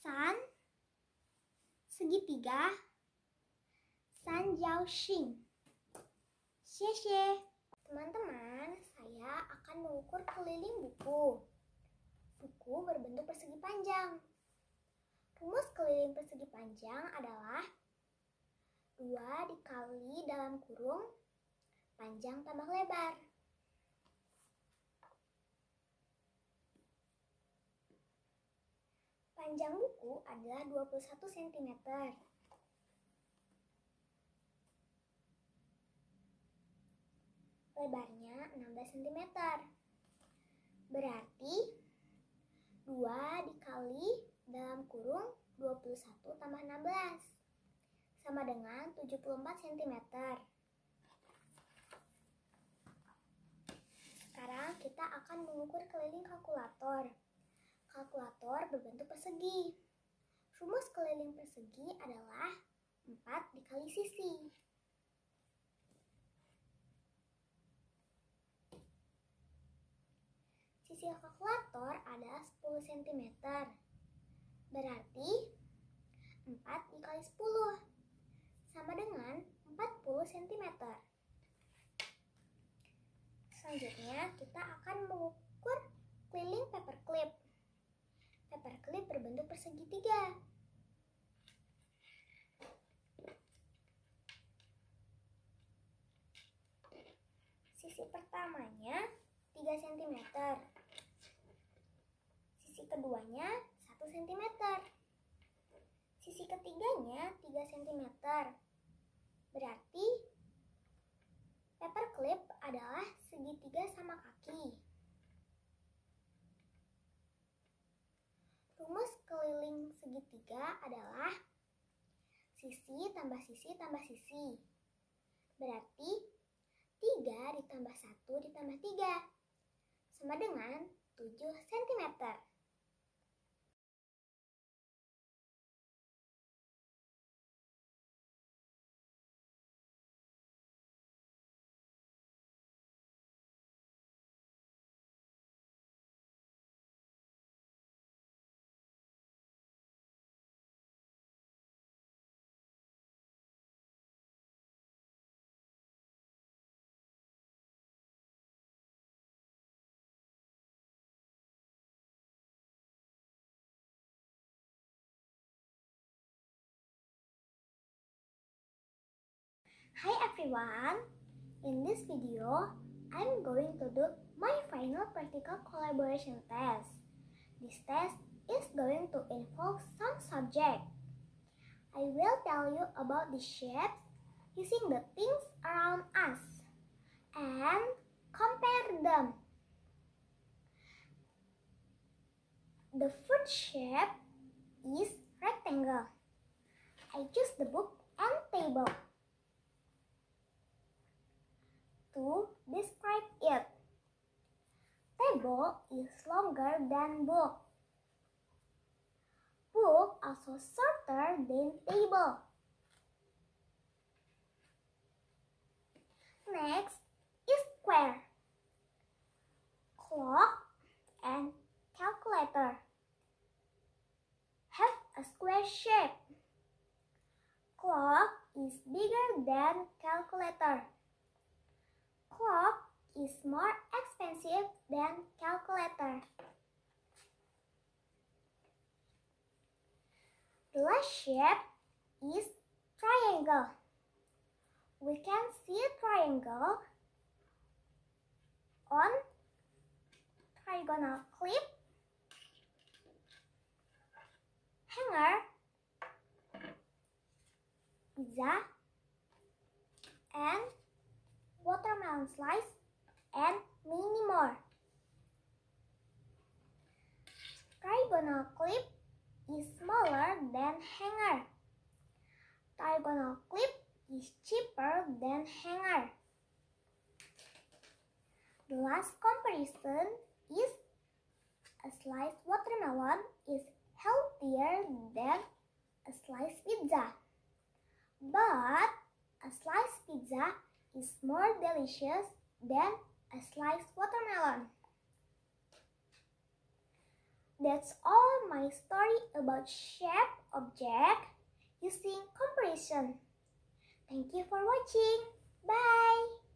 San segitiga San Jiao Xing. Teman-teman, saya akan mengukur keliling buku. Buku berbentuk persegi panjang. Rumus keliling persegi panjang adalah dua dikali dalam kurung panjang tambah lebar. Panjang buku adalah 21 cm. Lebarnya 16 cm. Berarti 2 dikali dalam kurung 21 tambah 16 sama dengan 74 cm. Sekarang kita akan mengukur keliling kalkulator kalkulator berbentuk persegi. Rumus keliling persegi adalah 4 dikali sisi. Sisi kalkulator ada 10 cm. Berarti 4 dikali 10 sama dengan 40 cm. Selanjutnya kita akan segitiga. Sisi pertamanya 3 cm. Sisi keduanya 1 cm. Sisi ketiganya 3 cm. Berarti paperclip adalah segitiga sama kaki. tiga adalah sisi tambah sisi tambah sisi. Berarti tiga ditambah satu ditambah tiga sama dengan tujuh cm. Hi everyone! In this video, I'm going to do my final practical collaboration test. This test is going to involve some subject. I will tell you about the shapes using the things around us and compare them. The first shape is rectangle. I choose the book and table. to describe it. Table is longer than book. Book also shorter than table. Next is square, clock, and calculator. more expensive than calculator. The last shape is triangle. We can see a triangle on trigonal clip, hanger, pizza, clip is smaller than hanger. clip is cheaper than hanger. The last comparison is a sliced watermelon is healthier than a sliced pizza. But a sliced pizza is more delicious than a sliced watermelon. That's all my story about shape object using comparison. Thank you for watching. Bye!